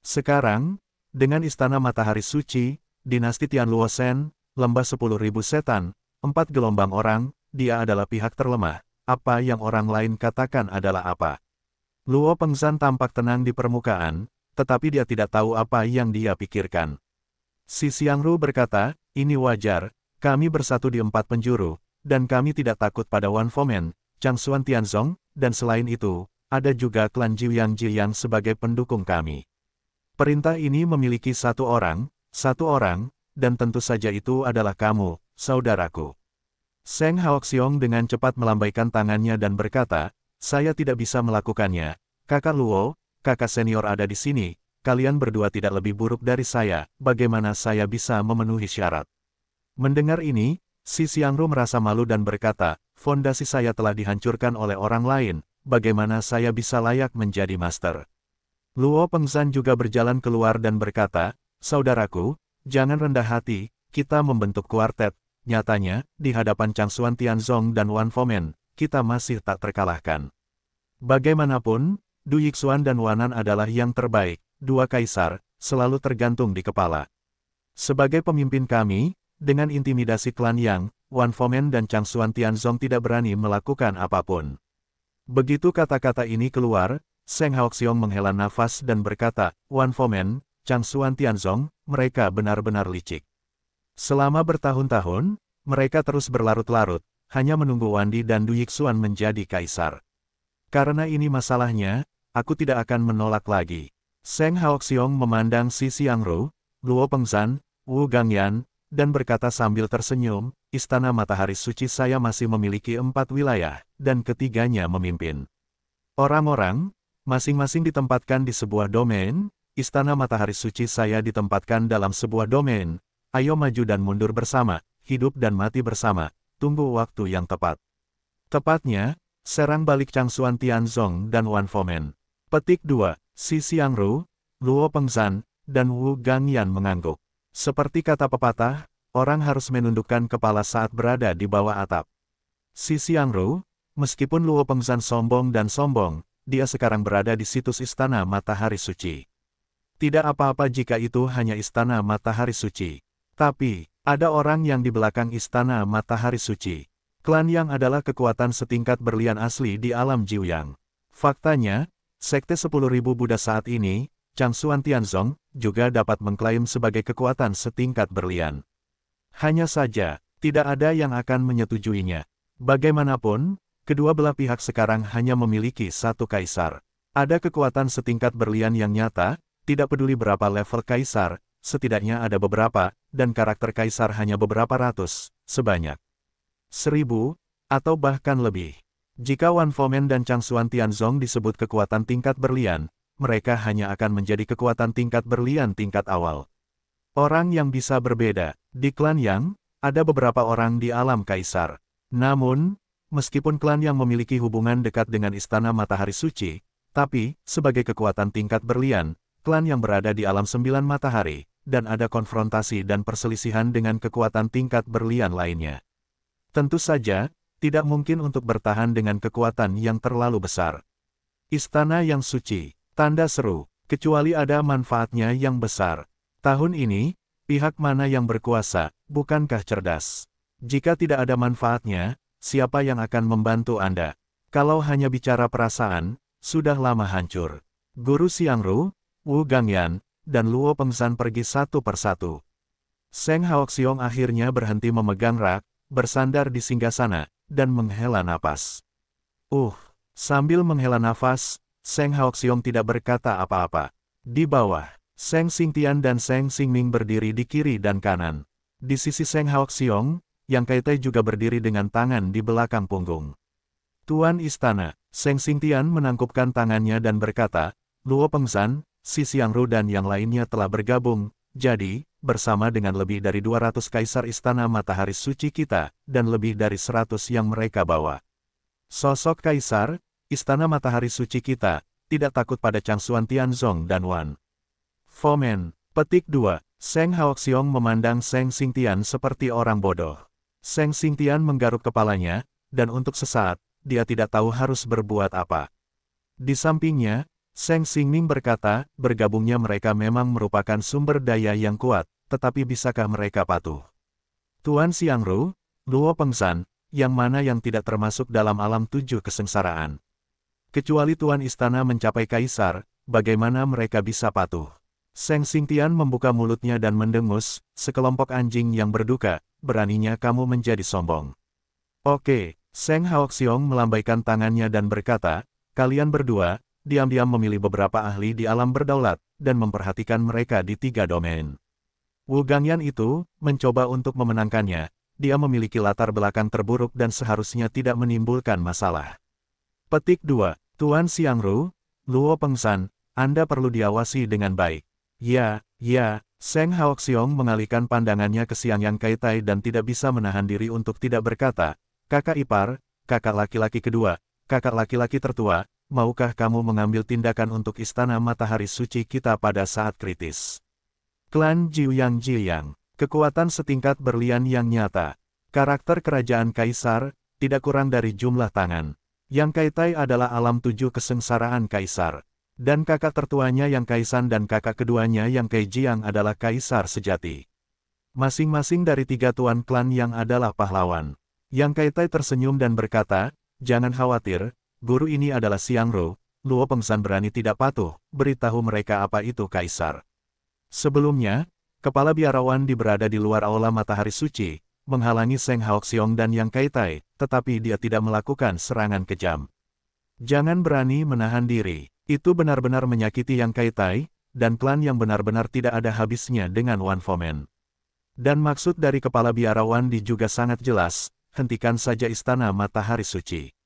Sekarang, dengan Istana Matahari Suci, Dinasti Tian Luo Sen, lembah Sepuluh Ribu setan, empat gelombang orang, dia adalah pihak terlemah. Apa yang orang lain katakan adalah apa. Luo Pengzan tampak tenang di permukaan, tetapi dia tidak tahu apa yang dia pikirkan. Si Xiangru berkata, ini wajar, kami bersatu di empat penjuru, dan kami tidak takut pada Wan Fomen, Chang Xuan Tianzong, dan selain itu, ada juga klan Jiuyang Jiuyang sebagai pendukung kami. Perintah ini memiliki satu orang, satu orang, dan tentu saja itu adalah kamu, saudaraku. Seng Haoxiong dengan cepat melambaikan tangannya dan berkata, saya tidak bisa melakukannya, kakak Luo, kakak senior ada di sini, kalian berdua tidak lebih buruk dari saya, bagaimana saya bisa memenuhi syarat? Mendengar ini, si Xiangru merasa malu dan berkata, fondasi saya telah dihancurkan oleh orang lain, bagaimana saya bisa layak menjadi master? Luo Pengzan juga berjalan keluar dan berkata, Saudaraku, jangan rendah hati, kita membentuk kuartet, nyatanya, di hadapan Chang Suan Tianzong dan Wan Fomen, kita masih tak terkalahkan. Bagaimanapun, Du Yixuan dan Wanan adalah yang terbaik, dua kaisar, selalu tergantung di kepala. Sebagai pemimpin kami, dengan intimidasi klan Yang, Wan Fomen dan Chang Xuan Tianzong tidak berani melakukan apapun. Begitu kata-kata ini keluar, Seng Haoxiong menghela nafas dan berkata, Wan Fomen, Chang Xuan Tianzong, mereka benar-benar licik. Selama bertahun-tahun, mereka terus berlarut-larut, hanya menunggu Wandi dan Du Yixuan menjadi kaisar. Karena ini masalahnya, aku tidak akan menolak lagi. Seng Haoxiong memandang si Xiang Ru, Luo Pengzan, Wu Gangyan, dan berkata sambil tersenyum, Istana Matahari Suci saya masih memiliki empat wilayah, dan ketiganya memimpin. Orang-orang, masing-masing ditempatkan di sebuah domain, Istana Matahari Suci saya ditempatkan dalam sebuah domain, ayo maju dan mundur bersama, hidup dan mati bersama, tunggu waktu yang tepat. Tepatnya, serang balik Changsuan Tianzong dan Wan Fomen. Petik 2. Si Xiangru, Luo Pengzan, dan Wu Gang Yan mengangguk. Seperti kata pepatah, orang harus menundukkan kepala saat berada di bawah atap. Si Xiangru, meskipun Luo Pengzan sombong dan sombong, dia sekarang berada di situs Istana Matahari Suci. Tidak apa-apa jika itu hanya Istana Matahari Suci. Tapi, ada orang yang di belakang Istana Matahari Suci. Klan Yang adalah kekuatan setingkat berlian asli di alam Jiuyang. Faktanya, Sekte 10.000 Buddha saat ini, Chang Changsuan Tianzong, juga dapat mengklaim sebagai kekuatan setingkat berlian. Hanya saja, tidak ada yang akan menyetujuinya. Bagaimanapun, kedua belah pihak sekarang hanya memiliki satu kaisar. Ada kekuatan setingkat berlian yang nyata, tidak peduli berapa level kaisar, setidaknya ada beberapa, dan karakter kaisar hanya beberapa ratus, sebanyak seribu, atau bahkan lebih. Jika Wan Fomen dan Chang Xuan Tianzong disebut kekuatan tingkat berlian, mereka hanya akan menjadi kekuatan tingkat berlian tingkat awal. Orang yang bisa berbeda, di klan Yang, ada beberapa orang di alam kaisar. Namun, meskipun klan yang memiliki hubungan dekat dengan Istana Matahari Suci, tapi, sebagai kekuatan tingkat berlian, klan yang berada di alam sembilan matahari, dan ada konfrontasi dan perselisihan dengan kekuatan tingkat berlian lainnya. Tentu saja, tidak mungkin untuk bertahan dengan kekuatan yang terlalu besar. Istana yang suci, tanda seru, kecuali ada manfaatnya yang besar. Tahun ini, pihak mana yang berkuasa, bukankah cerdas? Jika tidak ada manfaatnya, siapa yang akan membantu Anda? Kalau hanya bicara perasaan, sudah lama hancur. Guru Xiangru, Wu Gangyan, dan Luo Pengsan pergi satu persatu. Seng Haoxiong akhirnya berhenti memegang rak, bersandar di singgasana, dan menghela nafas. Uh, sambil menghela nafas, Seng Haoxiong tidak berkata apa-apa. Di bawah, Seng Xingtian dan Seng Xingming berdiri di kiri dan kanan. Di sisi Seng Haoxiong, Yang Kaitai juga berdiri dengan tangan di belakang punggung. Tuan Istana, Seng Xingtian menangkupkan tangannya dan berkata, Luo Pengsan, si Siang Ru dan yang lainnya telah bergabung, jadi, bersama dengan lebih dari 200 kaisar istana matahari suci kita, dan lebih dari 100 yang mereka bawa. Sosok kaisar, istana matahari suci kita, tidak takut pada Changsuan Tianzong dan Wan. Fomen, petik 2, Seng Haoxiong memandang Seng Xingtian seperti orang bodoh. Seng Xingtian menggaruk kepalanya, dan untuk sesaat, dia tidak tahu harus berbuat apa. Di sampingnya, Seng Xingming berkata, bergabungnya mereka memang merupakan sumber daya yang kuat, tetapi bisakah mereka patuh? Tuan Xiangru, Luo Pengsan, yang mana yang tidak termasuk dalam alam tujuh kesengsaraan. Kecuali Tuan Istana mencapai Kaisar, bagaimana mereka bisa patuh? Seng Xingtian membuka mulutnya dan mendengus, sekelompok anjing yang berduka, beraninya kamu menjadi sombong. Oke, Seng Haoxiong melambaikan tangannya dan berkata, kalian berdua, diam-diam memilih beberapa ahli di alam berdaulat, dan memperhatikan mereka di tiga domain. Wu Gangyan itu, mencoba untuk memenangkannya, dia memiliki latar belakang terburuk dan seharusnya tidak menimbulkan masalah. Petik 2. Tuan Xiangru, Luo Pengsan, Anda perlu diawasi dengan baik. Ya, ya, Seng Haoxiong mengalihkan pandangannya ke Siang Yang Kaitai dan tidak bisa menahan diri untuk tidak berkata, kakak ipar, kakak laki-laki kedua, kakak laki-laki tertua, maukah kamu mengambil tindakan untuk Istana Matahari Suci kita pada saat kritis? Klan Jiuyang Jiuyang, kekuatan setingkat berlian yang nyata, karakter kerajaan Kaisar, tidak kurang dari jumlah tangan. Yang Kaitai adalah alam tujuh kesengsaraan Kaisar. Dan kakak tertuanya yang Kaisan dan kakak keduanya yang Kaijiang adalah Kaisar sejati. Masing-masing dari tiga tuan klan yang adalah pahlawan. Yang Kaitai tersenyum dan berkata, Jangan khawatir, Guru ini adalah Siang Ru, Luo Pengsan berani tidak patuh, beritahu mereka apa itu Kaisar. Sebelumnya, kepala biarawan di berada di luar Aula Matahari Suci, menghalangi Seng Haoxiong dan Yang Kaitai, tetapi dia tidak melakukan serangan kejam. Jangan berani menahan diri, itu benar-benar menyakiti Yang Kaitai, dan klan yang benar-benar tidak ada habisnya dengan Wan Fomen. Dan maksud dari kepala biarawan di juga sangat jelas, hentikan saja istana matahari suci.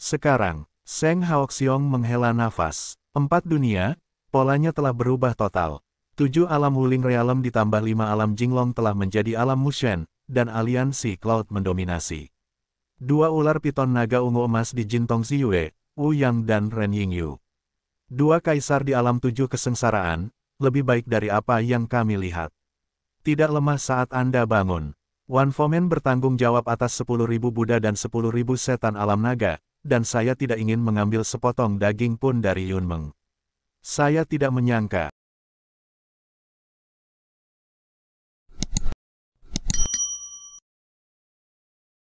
Sekarang, Seng Haoxiong menghela nafas. Empat dunia, polanya telah berubah total. Tujuh alam Wuling Realem ditambah lima alam Jinglong telah menjadi alam Mushen, dan aliansi Cloud mendominasi. Dua ular piton naga ungu emas di Jintong Ziyue, Wu Yang dan Ren Yingyu. Dua kaisar di alam tujuh kesengsaraan, lebih baik dari apa yang kami lihat. Tidak lemah saat Anda bangun. Wan Fomen bertanggung jawab atas 10.000 Buddha dan 10.000 setan alam naga, dan saya tidak ingin mengambil sepotong daging pun dari Yunmeng. Saya tidak menyangka,